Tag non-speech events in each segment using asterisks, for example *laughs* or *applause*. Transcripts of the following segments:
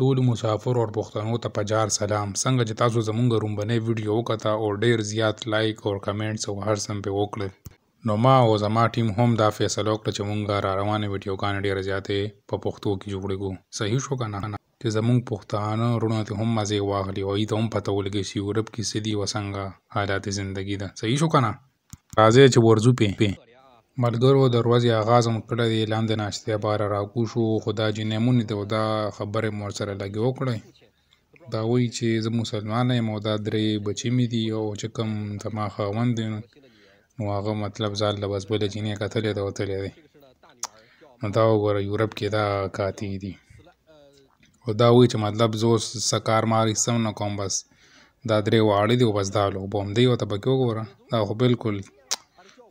ټول مسافر او پښتنو ته پجار سلام څنګه چې تاسو زمونږ رومبنې ویډیو وکړه او ډیر زیات لایک او کمنټس او هر څه په وکړل نو ما او زما ټیم هم دا فیصله وکړه چې مونږ را روانه ویډیو کان ډیر زیاتې په پښتو کې جوړې کو صحیح شو کنه چې زمونږ پښتانه رونه ته هم مزه واغلي او ایته هم پته ولګي چې یورپ کې سدي وسنګ حالات ژوندۍ ده صحیح شو کنه راځي چې ورزو په ملګرو د ورځې آغاز مو کړی دی لاندې ناشتې باره راکوز شو خو دا جینۍ مو نه دی او دا خبرې مو ورسره لږې وکړې دا وایي چې زه مسلمان یم او دا درې بچي مې دي او چې کوم زما خاوند دی نو هغه مطلب ځان له بس بلې جینۍ کتلې ده وتلی دی نو دا وګوره یورپ کې دا قاتې دي او دا وایي چې مطلب زه اوس څه کار ما اخیستم نه کوم بس دا درې واړه دي او بس دا لوبه همدې ورته پکې وګوره دا خو بالکل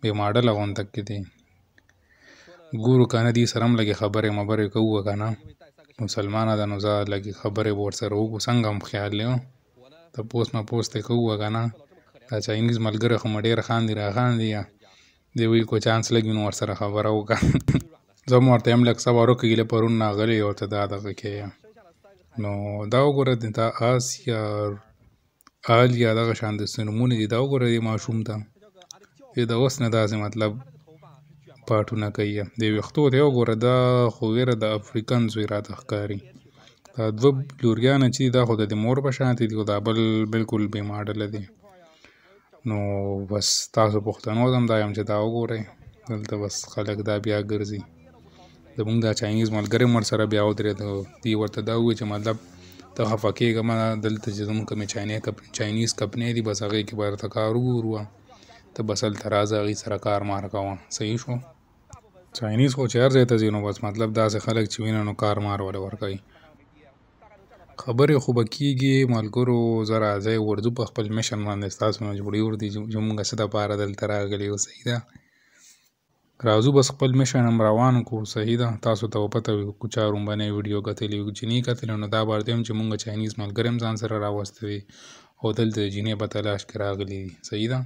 بې ماډله غونده کې دی ګورو کنه دې سره هم لږې خبرې مبرې کوو کنه مسلمانه ده نو زه لږې خبرې به ورسره وکړو څنګه هم خیال دی تپوس مپوس ترې کوو کنه دا چاینیز ملګری خو مې ډېر خاندي راخاندي یا دی وی کو چانس لګي نو ورسره خبره وکړه *laughs* زه مو ورته هم لږ څه وروکېږله پرون ناغلی او ته دا دغه کې نو دا وګوره د تا آس یا آل یا دغه شان د څه نومونه دي دا وګوره دې ماشوم ته چې د اوس نه داسې مطلب پاټونه کوي د ویښتو دی وګوره دا خو ویره د افریقن زوی راته ښکاري دا دوه لوریانه چې دا خو د مور په شانتې دي خو دا بل بالکل بې ماډله دی نو بس تاسو پښتنو ته هم دا یم چې دا وګورئ دلته بس خلک دا بیا ګرځي زمونږ دا چاینیز ملګری مر سره بیا ودرېد دی ورته دا ووایي چې مطلب ته خفه کېږه دلته چې زموږ کومې چاینیز کمپنۍ دي بس هغې کې به ورته کار وګورو ته بس هلته راځه هغې سره کار مار کوه صحیح شو چاینیز خو چې هر ځای ته ځي نو بس مطلب داسې خلک چې وینه نو کار مار ولې ورکوي خبرې خو به کېږي ملګرو زه راځئ ورځو په خپل مشن باندې ستاسو مجبوري ور دي چې موږ څه دپاره دلته راغلي یو صحیح ده راځو بس خپل مشن هم روان کړو صحیح ده تاسو ته پته وي کو چا رومبنۍ ویډیو کتلې وي چې نه کتلې نو دا بار دی هم چې موږ چاینیز ملګري هم ځان سره راوستوي او دلته د جینې په تلاش کې راغلي دي صحیح ده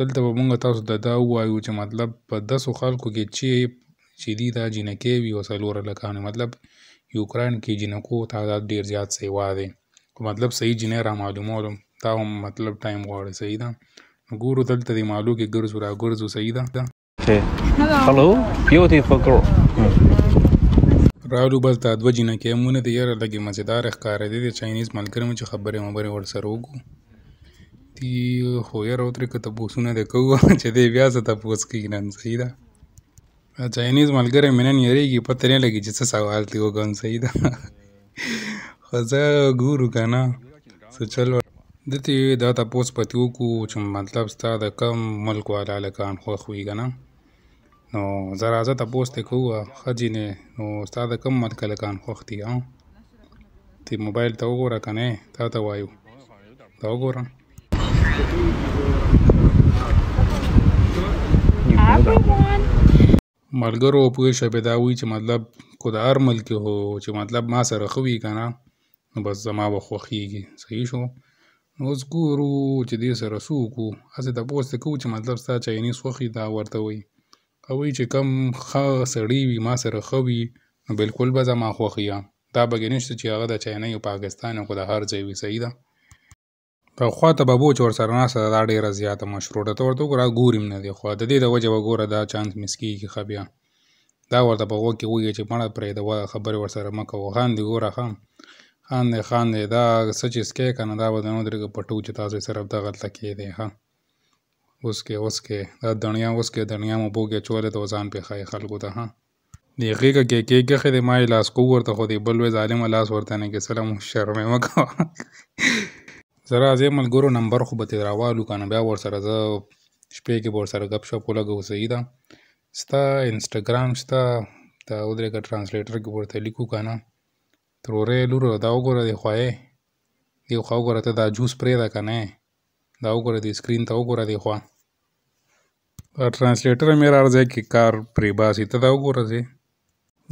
دلته به موږ تاسو ته دا ووایو چې مطلب په دسو خلکو کې چې چې دي دا جینکې وي او څلور هلکان مطلب یوکراین کې جینکو تعداد ډیر زیات سیوا دی خو مطلب صحیح جینۍ را معلومولم دا هم مطلب ټایم غواړي صحیح ده نو ګورو دلته د مالو کې ګرځو را ګرځو صحیح ده هلو بیوټیفل ګرل رالو بس دا دوه جینکې مونږ د یاره لږې مزیدار ښکارېدې د چاینیز ملګري مو چې خبرې مبرې ورسره وکړو دي خو یاره وترې که تپوسونه د کوو چې دی بیا څه تپوس کوي نن صحیح ده چاینیز ملګری مې نن یېرېږي پته نه لګي چې څه سوال ترې وکړم صحیح ده خو زه ګورو که نه څه چل دته دا تپوس پته وکړو چې مطلب ستا د کم ملک والا لکان خوښ وي که نه نو زه راځه تپوس ترې کوو ښه جینې نو ستا د کم ملک لکان خوښ دي ته موبایل ته وګوره که نه تا ته وایو دا وګوره ملګرو پوه شوه پیدا وي چې مطلب خو د هر ملک هو چې مطلب ما سره ښه وي که نه نو بس زما به خوښېږي صحیح شو نو اوس ګورو چې دې سره څه وکړو هسې تپوس ته کوو چې مطلب ستا چاینیز خوښي دا ورته وایي هغوی چې کم ښه سړی وي ما سره ښه وي نو بلکل به زما خوښ یم دا بګې نه شته چې هغه د چاینۍ او پاکستان خو د هر ځای وي صحیح ده په خواته بابو چې ورسره ناسه دا ډیره زیاته مشروطه ته ورته وګوره ګوریم نه دی خو د دې د وجه وګوره دا چانس مس کېږي ښه بیا دا ورته په غوږ کې ووایه چې مړه پرېږده وه خبرې ورسره مه کوه خان دې ګوره خان خان دی خان دی دا څه چې سکی که نه دا به د نو درېږه پټو چې تاسو صرف دغه تله کېدی ښه اوس کې اوس کې دا دنیا اوس کې دنیا مو بوږې چولې ته ځان پې ښایي خلکو ته ها د غېږه کې کې ګخې دی ما یې لاس کو ورته خو دی بل وی ظالمه لاس ورته نه کې سلام شرمې مه کوه زه راځم ملګرو نمبر خو به ترې راوالو که نه بیا ورسره زه شپې کې به ورسره ګپ شپ ولګوو صحیح ده ستا انسټاګرام شته دا ودرې که ټرانسلیټر کې ورته لیکو که نه ترورې لورو دا وګوره دې خواې دې خوا وګوره ته دا جوس پرېږده که نه دا وګوره دې سکرین ته وګوره دې خوا ټرانسلیټر مې را ځای کې کار پرې باسي ته دا وګوره ځې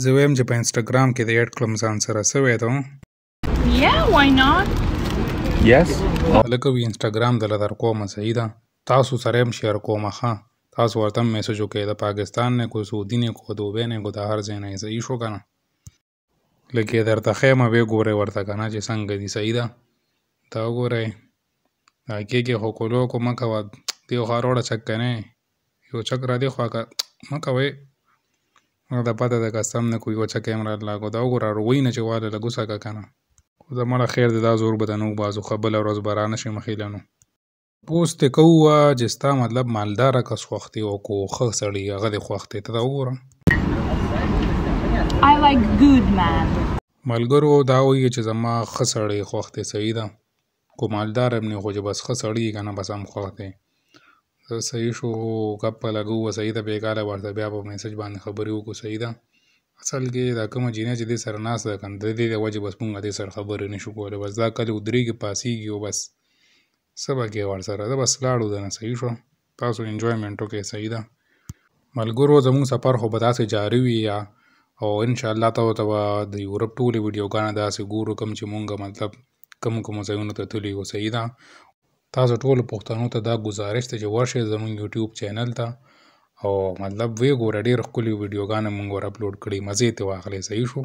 زه ویم چې په انسټاګرام کې دې ایډ کړم ځان سره څه ویته Yeah, why not? یس لکه وی انسټاګرام دل در کومه سیدا تاسو سره هم شیر کومه ښا تاسو ورته میسج وکړئ د پاکستان نه کو سعودي نه کو دوبه نه کو د هر ځای نه صحیح شو کنه لکه درته خیمه به ګوره ورته کنه چې څنګه دی سیدا دا ګوره کې کې هو کولو کو مکه وا دی خاروړه چک کنه یو چک را دی خو مکه وای دا پته ده قسم نه کوي وچه کیمرا لا کو دا وګوره روي نه چې واده لګوسه کا کنه زمړه خیر دې دا زور به د نو بازو خبل ورځ به را نه شي مخیلنو پوست کوه چې ستا مطلب مالداره کس خوښتي او کو ښه سړی هغه دې خوښتي ته دا وګوره I like good man ملګرو دا وایي چې زما ښه سړی خوښتي صحیح ده کو مالدار هم نه خو چې بس ښه سړی کنه بس هم خوښتي صحیح شو کپ لګو صحیح ده بیګاله ورته بیا په میسج باندې خبرې وکړو صحیح ده اصل کې دا کومه جینۍ چې دې سره ناسته ده که نه د دې د وجې بس مونږ دې سره خبرې نه شو کولی بس دا کلي ودرېږي پاسېږي او بس څه به کې ورسره ده بس لاړو دنه صحیح شوه تاسو انجوایمنټ وکړئ صحیح ده ملګرو زموږ سفر خو به داسې جاري وي یا او انشاءالله تاسو ته به د یورپ ټولې ویډیوګانې داسې ګورو کوم چې مونږ مطلب کوم کومو ځایونو ته تللي وو صحیح ده تاسو ټولو پښتنو ته دا ګزارش ده چې ورشئ زموږ یوټیوب چینل ته او مطلب ویې ګوره ډېر ښکلي ویډیوګانې موږ ور اپلوډ کړې مزې ترې واخلې صحیح شو